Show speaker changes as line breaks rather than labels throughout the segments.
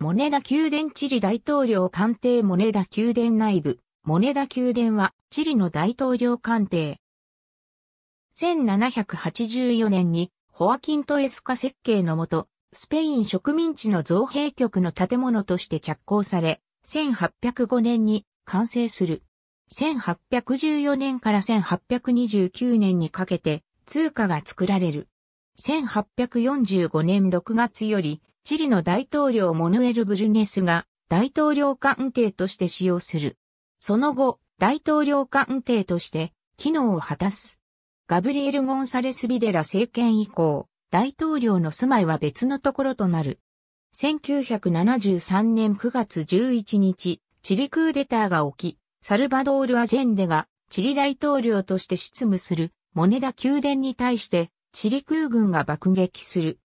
モネダ宮殿チリ大統領官邸モネダ宮殿内部。モネダ宮殿はチリの大統領官邸。1784年にホアキントエスカ設計のもと、スペイン植民地の造幣局の建物として着工され、1805年に完成する。1814年から1829年にかけて通貨が作られる。1845年6月よりチリの大統領モヌエル・ブルネスが大統領官邸として使用する。その後、大統領官邸として機能を果たす。ガブリエル・ゴンサレス・ビデラ政権以降、大統領の住まいは別のところとなる。1973年9月11日、チリクーデターが起き、サルバドール・アジェンデがチリ大統領として執務するモネダ宮殿に対してチリ空軍が爆撃する。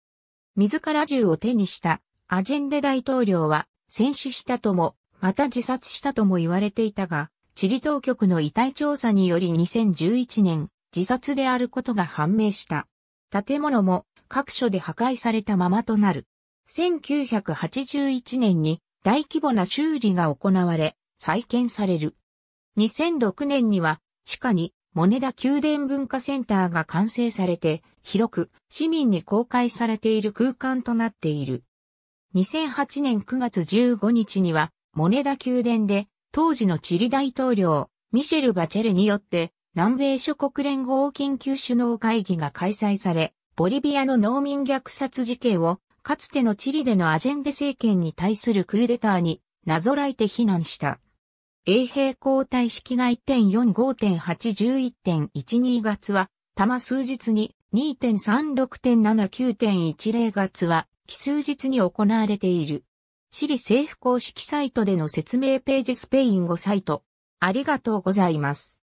自ら銃を手にしたアジェンデ大統領は戦死したとも、また自殺したとも言われていたが、チリ当局の遺体調査により2011年、自殺であることが判明した。建物も各所で破壊されたままとなる。1981年に大規模な修理が行われ、再建される。2006年には地下にモネダ宮殿文化センターが完成されて、広く市民に公開されている空間となっている。2008年9月15日には、モネダ宮殿で、当時のチリ大統領、ミシェル・バチェレによって、南米諸国連合緊急首脳会議が開催され、ボリビアの農民虐殺事件を、かつてのチリでのアジェンデ政権に対するクーデターになぞらえて非難した。衛平交代式が1.45.811.12月は、玉数日に2.36.79.10月は、奇数日に行われている。私立政府公式サイトでの説明ページスペイン語サイト。ありがとうございます。